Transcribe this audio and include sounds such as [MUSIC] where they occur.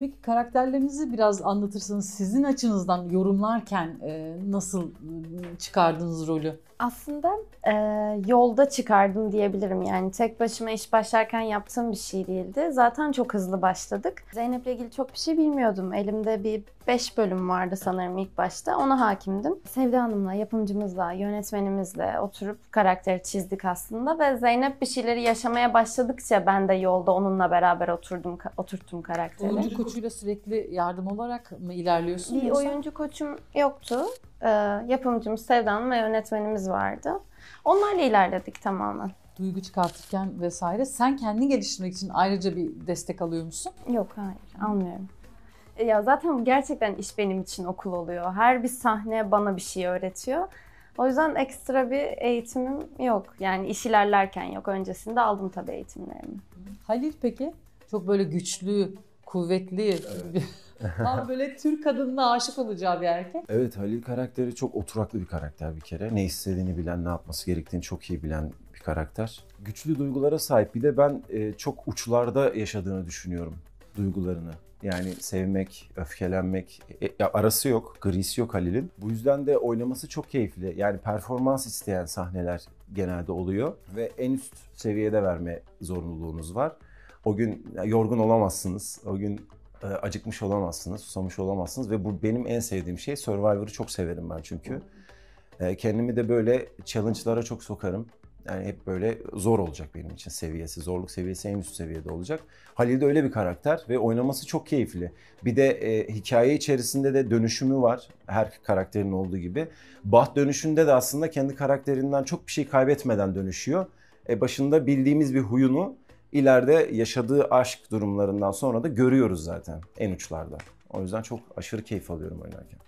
Peki karakterlerinizi biraz anlatırsanız sizin açınızdan yorumlarken e, nasıl ıı, çıkardınız rolü? Aslında e, yolda çıkardım diyebilirim yani tek başıma iş başlarken yaptığım bir şey değildi. Zaten çok hızlı başladık. Zeynep'le ilgili çok bir şey bilmiyordum. Elimde bir 5 bölüm vardı sanırım ilk başta. Ona hakimdim. Sevda Hanım'la, yapımcımızla, yönetmenimizle oturup karakteri çizdik aslında ve Zeynep bir şeyleri yaşamaya başladıkça ben de yolda onunla beraber oturdum oturttum karakteri. Oyuncu koçuyla sürekli yardım olarak mı ilerliyorsun? Bir oyuncu koçum yoktu. Ee, yapımcımız Sevda Hanım ve yönetmenimiz vardı. Onlarla ilerledik tamamen. Duygu çıkartırken vesaire. Sen kendi geliştirmek için ayrıca bir destek alıyor musun? Yok hayır almıyorum. E, ya zaten gerçekten iş benim için okul oluyor. Her bir sahne bana bir şey öğretiyor. O yüzden ekstra bir eğitimim yok. Yani iş ilerlerken yok. Öncesinde aldım tabii eğitimlerimi. Halil peki? Çok böyle güçlü, kuvvetli. Evet. Tam [LAUGHS] böyle Türk kadınına aşık olacağı bir erkek. Evet Halil karakteri çok oturaklı bir karakter bir kere. Ne istediğini bilen, ne yapması gerektiğini çok iyi bilen bir karakter. Güçlü duygulara sahip. Bir de ben e, çok uçlarda yaşadığını düşünüyorum duygularını. Yani sevmek, öfkelenmek e, ya arası yok, grisi yok Halil'in. Bu yüzden de oynaması çok keyifli. Yani performans isteyen sahneler genelde oluyor ve en üst seviyede verme zorunluluğunuz var. O gün yorgun olamazsınız. O gün e, acıkmış olamazsınız, susamış olamazsınız ve bu benim en sevdiğim şey. Survivor'ı çok severim ben çünkü. E, kendimi de böyle challenge'lara çok sokarım. Yani hep böyle zor olacak benim için seviyesi. Zorluk seviyesi en üst seviyede olacak. Halil de öyle bir karakter ve oynaması çok keyifli. Bir de e, hikaye içerisinde de dönüşümü var. Her karakterin olduğu gibi. Baht dönüşünde de aslında kendi karakterinden çok bir şey kaybetmeden dönüşüyor. E, başında bildiğimiz bir huyunu ileride yaşadığı aşk durumlarından sonra da görüyoruz zaten en uçlarda. O yüzden çok aşırı keyif alıyorum oynarken.